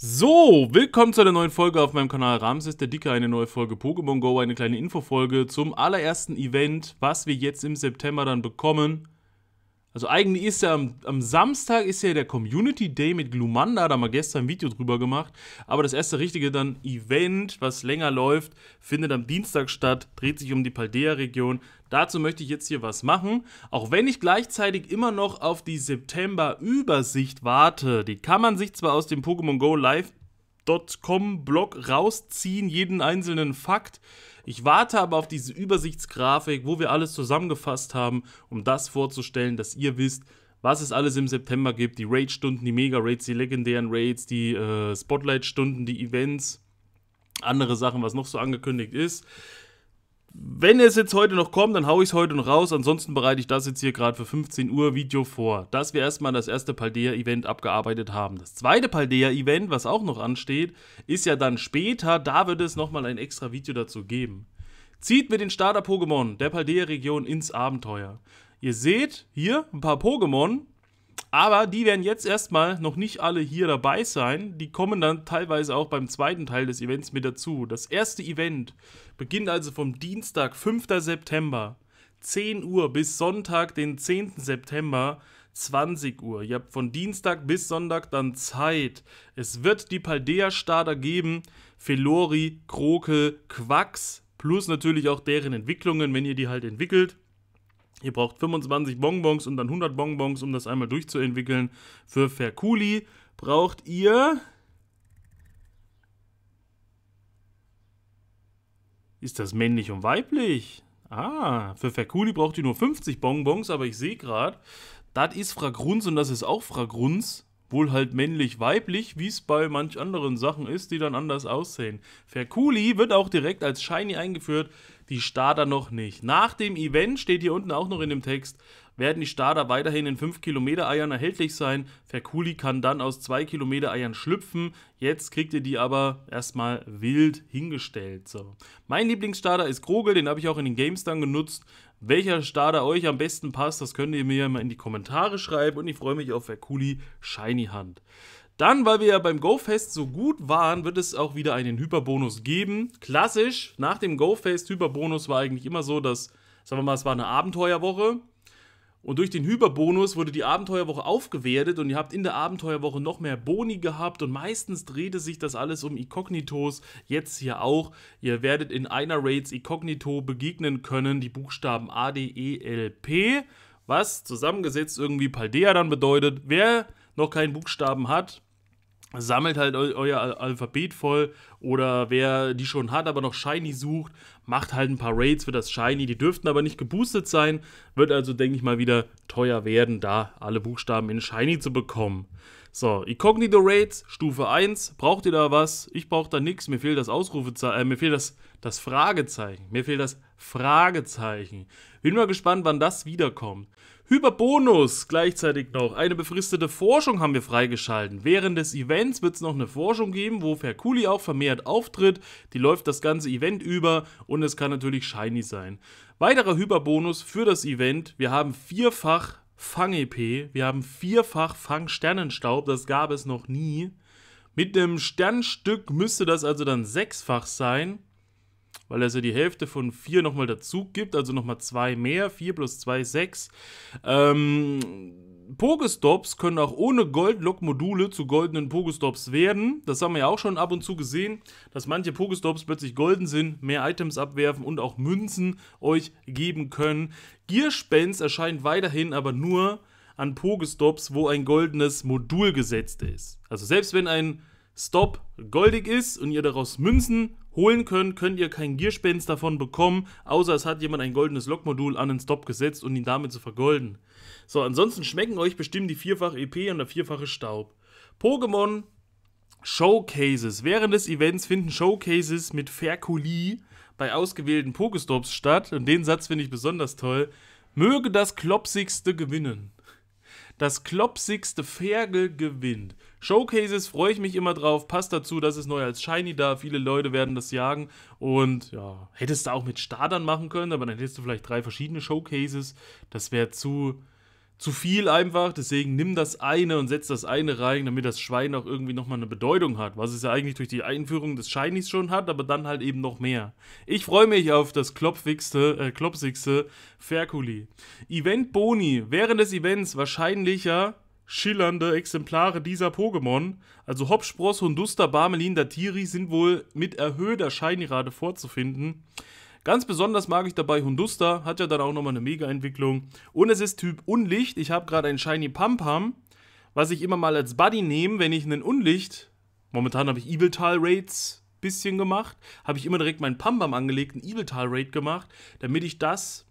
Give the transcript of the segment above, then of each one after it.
So, willkommen zu einer neuen Folge auf meinem Kanal Ramses der Dicke, eine neue Folge Pokémon Go, eine kleine Infofolge zum allerersten Event, was wir jetzt im September dann bekommen. Also eigentlich ist ja am, am, Samstag ist ja der Community Day mit Glumanda, da haben wir gestern ein Video drüber gemacht. Aber das erste richtige dann Event, was länger läuft, findet am Dienstag statt, dreht sich um die Paldea-Region. Dazu möchte ich jetzt hier was machen, auch wenn ich gleichzeitig immer noch auf die September-Übersicht warte. Die kann man sich zwar aus dem Pokémon Go Live.com Blog rausziehen, jeden einzelnen Fakt. Ich warte aber auf diese Übersichtsgrafik, wo wir alles zusammengefasst haben, um das vorzustellen, dass ihr wisst, was es alles im September gibt. Die Raid-Stunden, die Mega-Raids, die legendären Raids, die äh, Spotlight-Stunden, die Events, andere Sachen, was noch so angekündigt ist wenn es jetzt heute noch kommt, dann haue ich es heute noch raus. Ansonsten bereite ich das jetzt hier gerade für 15 Uhr Video vor, dass wir erstmal das erste Paldea-Event abgearbeitet haben. Das zweite Paldea-Event, was auch noch ansteht, ist ja dann später. Da wird es nochmal ein extra Video dazu geben. Zieht mit den Starter-Pokémon der Paldea-Region ins Abenteuer. Ihr seht hier ein paar Pokémon, aber die werden jetzt erstmal noch nicht alle hier dabei sein. Die kommen dann teilweise auch beim zweiten Teil des Events mit dazu. Das erste Event beginnt also vom Dienstag, 5. September, 10 Uhr bis Sonntag, den 10. September, 20 Uhr. Ihr habt von Dienstag bis Sonntag dann Zeit. Es wird die Paldea-Starter geben. Felori, Krokel, Quacks, plus natürlich auch deren Entwicklungen, wenn ihr die halt entwickelt. Ihr braucht 25 Bonbons und dann 100 Bonbons, um das einmal durchzuentwickeln. Für Ferculi braucht ihr... Ist das männlich und weiblich? Ah, für Ferculi braucht ihr nur 50 Bonbons, aber ich sehe gerade, das ist Fragrunz und das ist auch Fragrunz wohl halt männlich-weiblich, wie es bei manch anderen Sachen ist, die dann anders aussehen. Ferculi wird auch direkt als Shiny eingeführt, die Starter noch nicht. Nach dem Event steht hier unten auch noch in dem Text, werden die Starter weiterhin in 5 Kilometer Eiern erhältlich sein. Ferculi kann dann aus 2 Kilometer Eiern schlüpfen. Jetzt kriegt ihr die aber erstmal wild hingestellt. So. Mein Lieblingsstarter ist Krogel, den habe ich auch in den Games dann genutzt. Welcher Starter euch am besten passt, das könnt ihr mir ja mal in die Kommentare schreiben und ich freue mich auf Verkuli Shiny Hand. Dann, weil wir ja beim GoFest so gut waren, wird es auch wieder einen Hyperbonus geben. Klassisch, nach dem GoFest, Hyperbonus war eigentlich immer so, dass, sagen wir mal, es war eine Abenteuerwoche. Und durch den Hyperbonus wurde die Abenteuerwoche aufgewertet und ihr habt in der Abenteuerwoche noch mehr Boni gehabt und meistens drehte sich das alles um Inkognitos, jetzt hier auch. Ihr werdet in einer Raids Inkognito begegnen können, die Buchstaben A, D, E, L, P, was zusammengesetzt irgendwie Paldea dann bedeutet. Wer noch keinen Buchstaben hat, sammelt halt eu euer Alphabet voll oder wer die schon hat, aber noch Shiny sucht, macht halt ein paar Raids für das Shiny. Die dürften aber nicht geboostet sein, wird also, denke ich mal, wieder teuer werden, da alle Buchstaben in Shiny zu bekommen. So, Incognito Raids, Stufe 1. Braucht ihr da was? Ich brauche da nichts. Mir fehlt das Ausrufezeichen, äh, mir fehlt das, das Fragezeichen. Mir fehlt das Fragezeichen. Bin mal gespannt, wann das wiederkommt. Hyperbonus gleichzeitig noch. Eine befristete Forschung haben wir freigeschalten. Während des Events wird es noch eine Forschung geben, wo Ferkuli auch vermehrt auftritt. Die läuft das ganze Event über und es kann natürlich shiny sein. Weiterer Hyperbonus für das Event. Wir haben vierfach Fang-EP. Wir haben vierfach Fang-Sternenstaub. Das gab es noch nie. Mit einem Sternstück müsste das also dann sechsfach sein weil er so die Hälfte von 4 nochmal dazu gibt, also nochmal 2 mehr, 4 plus 2, 6. Ähm, Pogestops können auch ohne gold lock module zu goldenen Pogestops werden. Das haben wir ja auch schon ab und zu gesehen, dass manche Pogestops plötzlich golden sind, mehr Items abwerfen und auch Münzen euch geben können. Gearspens erscheint weiterhin aber nur an Pogestops, wo ein goldenes Modul gesetzt ist. Also selbst wenn ein Stop goldig ist und ihr daraus Münzen holen könnt, könnt ihr keinen Gearspins davon bekommen, außer es hat jemand ein goldenes Lokmodul an den Stop gesetzt und um ihn damit zu vergolden. So, ansonsten schmecken euch bestimmt die vierfache EP und der vierfache Staub. Pokémon Showcases. Während des Events finden Showcases mit Ferkuli bei ausgewählten Pokestops statt und den Satz finde ich besonders toll. Möge das Klopsigste gewinnen das klopsigste Ferkel gewinnt. Showcases freue ich mich immer drauf. Passt dazu, das ist neu als Shiny da. Viele Leute werden das jagen. Und ja, hättest du auch mit Startern machen können, aber dann hättest du vielleicht drei verschiedene Showcases. Das wäre zu zu viel einfach. Deswegen nimm das eine und setz das eine rein, damit das Schwein auch irgendwie nochmal eine Bedeutung hat, was es ja eigentlich durch die Einführung des Shinies schon hat, aber dann halt eben noch mehr. Ich freue mich auf das klopfigste, äh, klopsigste Ferkuli. Event Boni. Während des Events wahrscheinlicher schillernde Exemplare dieser Pokémon, also Hopspross, Hunduster, Barmelin, Datiri, sind wohl mit erhöhter Shiny-Rate vorzufinden. Ganz besonders mag ich dabei Hundusta, hat ja dann auch nochmal eine Mega-Entwicklung. Und es ist Typ Unlicht. Ich habe gerade ein Shiny Pampam, was ich immer mal als Buddy nehme, wenn ich einen Unlicht. Momentan habe ich Evil Tal Raids bisschen gemacht. Habe ich immer direkt meinen Pampam angelegten Evil Tal Raid gemacht, damit ich das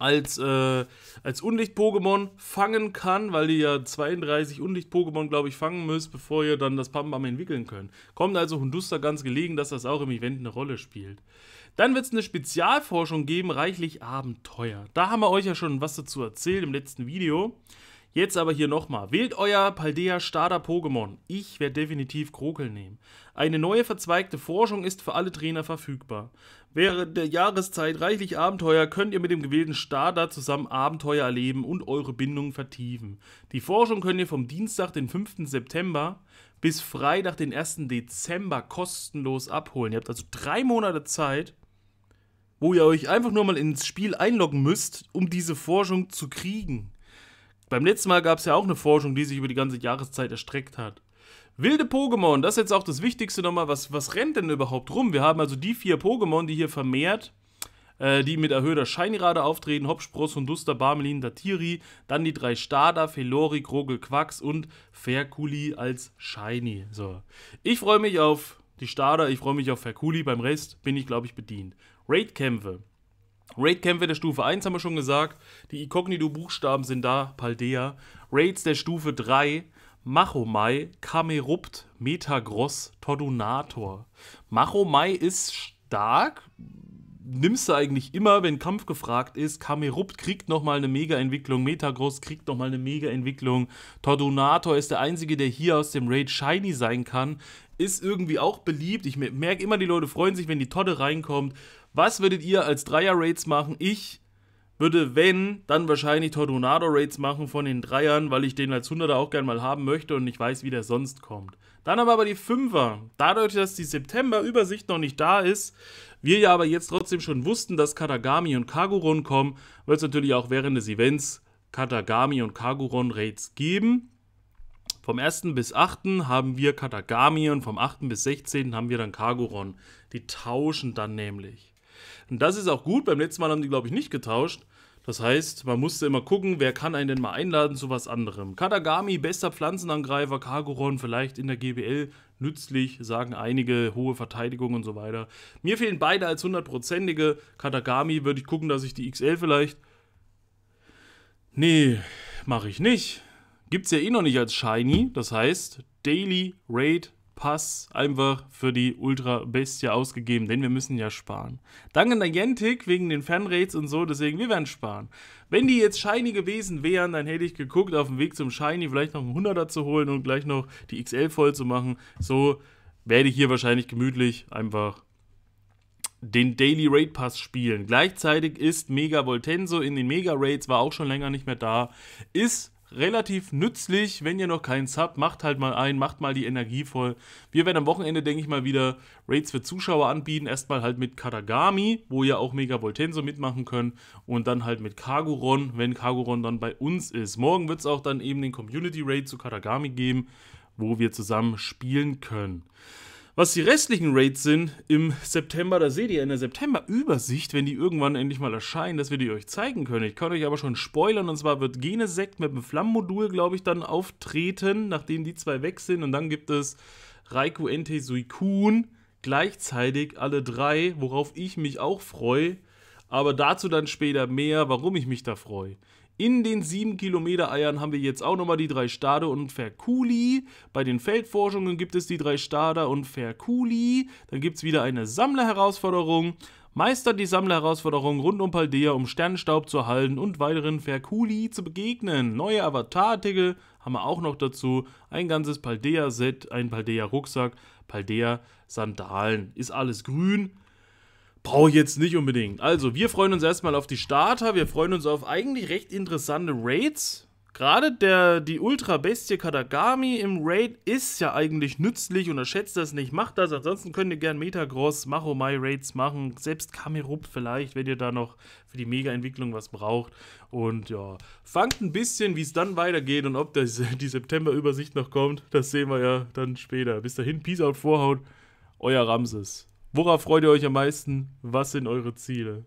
als, äh, als Unlicht-Pokémon fangen kann, weil ihr ja 32 Unlicht-Pokémon, glaube ich, fangen müsst, bevor ihr dann das Pambam entwickeln könnt. Kommt also Hunduster ganz gelegen, dass das auch im Event eine Rolle spielt. Dann wird es eine Spezialforschung geben, reichlich Abenteuer. Da haben wir euch ja schon was dazu erzählt im letzten Video. Jetzt aber hier nochmal. Wählt euer Paldea Starter Pokémon. Ich werde definitiv Krokel nehmen. Eine neue verzweigte Forschung ist für alle Trainer verfügbar. Während der Jahreszeit reichlich Abenteuer könnt ihr mit dem gewählten Starter zusammen Abenteuer erleben und eure Bindungen vertiefen. Die Forschung könnt ihr vom Dienstag, den 5. September bis Freitag, den 1. Dezember kostenlos abholen. Ihr habt also drei Monate Zeit, wo ihr euch einfach nur mal ins Spiel einloggen müsst, um diese Forschung zu kriegen. Beim letzten Mal gab es ja auch eine Forschung, die sich über die ganze Jahreszeit erstreckt hat. Wilde Pokémon, das ist jetzt auch das Wichtigste nochmal. Was, was rennt denn überhaupt rum? Wir haben also die vier Pokémon, die hier vermehrt, äh, die mit erhöhter Shiny-Rate auftreten: Hopspross, und Duster, Barmelin, Datiri. Dann die drei Starter: Felori, Krogel, Quax und Ferkuli als Shiny. So. Ich freue mich auf die Starter, ich freue mich auf Ferkuli. Beim Rest bin ich, glaube ich, bedient. Raidkämpfe. kämpfe Raid-Kämpfe der Stufe 1 haben wir schon gesagt. Die Inkognito-Buchstaben sind da, Paldea. Raids der Stufe 3, Machomai, Kamerupt, Metagross, Tordunator. Machomai ist stark, nimmst du eigentlich immer, wenn Kampf gefragt ist. Kamerupt kriegt nochmal eine Mega-Entwicklung, Metagross kriegt nochmal eine Mega-Entwicklung. Tordunator ist der Einzige, der hier aus dem Raid Shiny sein kann. Ist irgendwie auch beliebt. Ich merke immer, die Leute freuen sich, wenn die Todde reinkommt. Was würdet ihr als dreier rates machen? Ich würde, wenn, dann wahrscheinlich tornado rates machen von den Dreiern, weil ich den als Hunderter auch gerne mal haben möchte und ich weiß, wie der sonst kommt. Dann haben wir aber die Fünfer. Dadurch, dass die September-Übersicht noch nicht da ist, wir ja aber jetzt trotzdem schon wussten, dass Katagami und Kaguron kommen, wird es natürlich auch während des Events Katagami und Kaguron rates geben. Vom 1. bis 8. haben wir Katagami und vom 8. bis 16. haben wir dann Kaguron. Die tauschen dann nämlich. Und das ist auch gut. Beim letzten Mal haben die, glaube ich, nicht getauscht. Das heißt, man musste immer gucken, wer kann einen denn mal einladen zu was anderem. Katagami, bester Pflanzenangreifer, Kargoron vielleicht in der GBL nützlich, sagen einige, hohe Verteidigung und so weiter. Mir fehlen beide als hundertprozentige. Katagami würde ich gucken, dass ich die XL vielleicht. Nee, mache ich nicht. Gibt's ja eh noch nicht als Shiny. Das heißt, Daily Raid Pass einfach für die Ultra Bestie ausgegeben, denn wir müssen ja sparen. Dank an Niantic wegen den Fanrates und so, deswegen wir werden sparen. Wenn die jetzt Shiny gewesen wären, dann hätte ich geguckt, auf dem Weg zum Shiny vielleicht noch einen 100er zu holen und gleich noch die XL voll zu machen. So werde ich hier wahrscheinlich gemütlich einfach den Daily Raid Pass spielen. Gleichzeitig ist Mega Voltenso in den Mega Raids, war auch schon länger nicht mehr da, ist relativ nützlich, wenn ihr noch keins habt, macht halt mal ein, macht mal die Energie voll. Wir werden am Wochenende, denke ich mal, wieder Raids für Zuschauer anbieten. Erstmal halt mit Katagami, wo ihr auch Mega Voltenso mitmachen könnt. Und dann halt mit Kaguron, wenn Kaguron dann bei uns ist. Morgen wird es auch dann eben den Community Raid zu Katagami geben, wo wir zusammen spielen können. Was die restlichen Raids sind im September, da seht ihr in der September-Übersicht, wenn die irgendwann endlich mal erscheinen, dass wir die euch zeigen können. Ich kann euch aber schon spoilern, und zwar wird Genesekt mit dem Flammenmodul, glaube ich, dann auftreten, nachdem die zwei weg sind. Und dann gibt es Raikou Entei, Suikun gleichzeitig alle drei, worauf ich mich auch freue. Aber dazu dann später mehr, warum ich mich da freue. In den 7 Kilometer Eiern haben wir jetzt auch nochmal die drei Stade und Ferkuli. Bei den Feldforschungen gibt es die drei Stade und Ferkuli. Dann gibt es wieder eine Sammlerherausforderung. Meistert die Sammlerherausforderung rund um Paldea, um Sternenstaub zu erhalten und weiteren Ferkuli zu begegnen. Neue Avatar-Artikel haben wir auch noch dazu. Ein ganzes Paldea-Set, ein Paldea-Rucksack, Paldea-Sandalen. Ist alles grün, Brauche ich jetzt nicht unbedingt. Also, wir freuen uns erstmal auf die Starter. Wir freuen uns auf eigentlich recht interessante Raids. Gerade der, die Ultra-Bestie Katagami im Raid ist ja eigentlich nützlich. Unterschätzt das nicht, macht das. Ansonsten könnt ihr gern Metagross, Machomai Raids machen. Selbst Kamerup vielleicht, wenn ihr da noch für die Mega-Entwicklung was braucht. Und ja, fangt ein bisschen, wie es dann weitergeht und ob das, die September-Übersicht noch kommt. Das sehen wir ja dann später. Bis dahin, Peace out, Vorhaut. Euer Ramses. Worauf freut ihr euch am meisten? Was sind eure Ziele?